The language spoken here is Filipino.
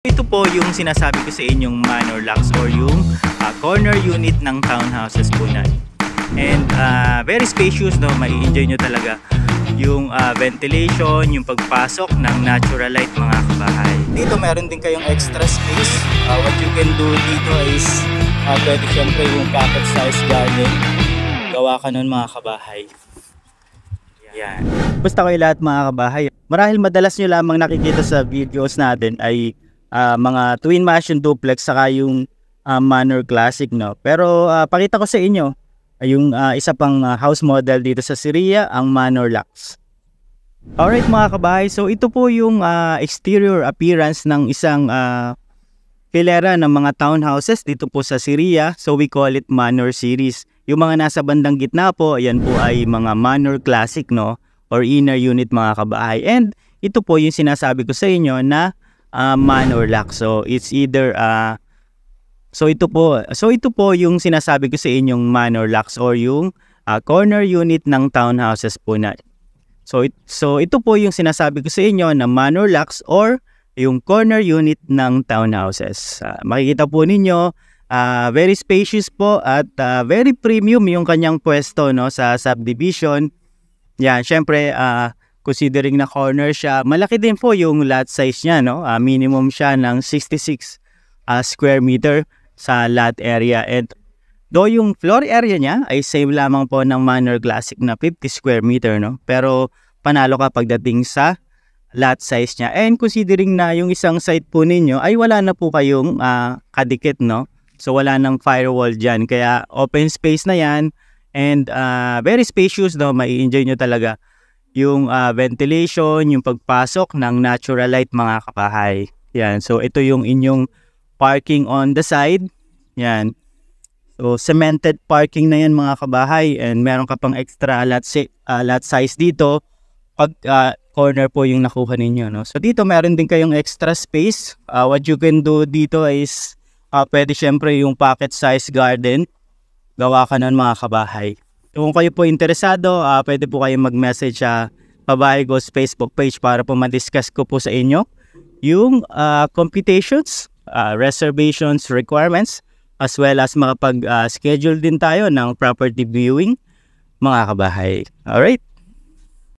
Ito po yung sinasabi ko sa inyong manor locks or yung uh, corner unit ng townhouses po na. And uh, very spacious no, mai-enjoy nyo talaga yung uh, ventilation, yung pagpasok ng natural light mga kabahay. Dito meron din kayong extra space. Uh, what you can do dito is uh, pwede syempre yung pocket size garden. Gawa ka nun mga kabahay. Yan. Basta kayo lahat mga kabahay. Marahil madalas nyo lamang nakikita sa videos natin ay uh, mga twin mash, yung duplex, saka yung uh, manor classic. No? Pero uh, pakita ko sa inyo uh, yung uh, isa pang uh, house model dito sa Syria, ang manor lux. Alright mga kabahay, so ito po yung uh, exterior appearance ng isang uh, hilera ng mga townhouses dito po sa Syria. So we call it manor series. Yung mga nasa bandang gitna po, ayan po ay mga manor classic no or inner unit mga kabahay. And ito po yung sinasabi ko sa inyo na uh, man or luck. So it's either uh, So ito po, so ito po yung sinasabi ko sa inyong man or locks or yung uh, corner unit ng townhouses po na. So it, so ito po yung sinasabi ko sa inyo na man or locks or yung corner unit ng townhouses. Uh, makikita po ninyo uh, very spacious po at uh, very premium yung kanyang pwesto no sa subdivision. Yan, syempre uh, considering na corner siya. Malaki din po yung lot size niya, no? Uh, minimum siya ng 66 uh, ah, square meter sa lot area. And do yung floor area niya ay same lamang po ng Manor Classic na 50 square meter, no? Pero panalo ka pagdating sa lot size niya. And considering na yung isang site po ninyo ay wala na po kayong uh, kadikit, no? So wala nang firewall dyan. Kaya open space na yan and uh, very spacious, no? Mai-enjoy nyo talaga yung uh, ventilation, yung pagpasok ng natural light mga kabahay. Yan. So ito yung inyong parking on the side. Yan. So cemented parking na yan mga kabahay and meron ka pang extra lot, si uh, lot size dito pag uh, corner po yung nakuha ninyo. No? So dito meron din kayong extra space. Uh, what you can do dito is uh, pwede syempre yung pocket size garden. Gawa ka nun mga kabahay. Kung kayo po interesado, uh, pwede po kayong mag-message sa uh, Pabahay Go's Facebook page para po ma-discuss ko po sa inyo yung uh, computations, uh, reservations, requirements, as well as makapag-schedule uh, din tayo ng property viewing mga kabahay. Alright?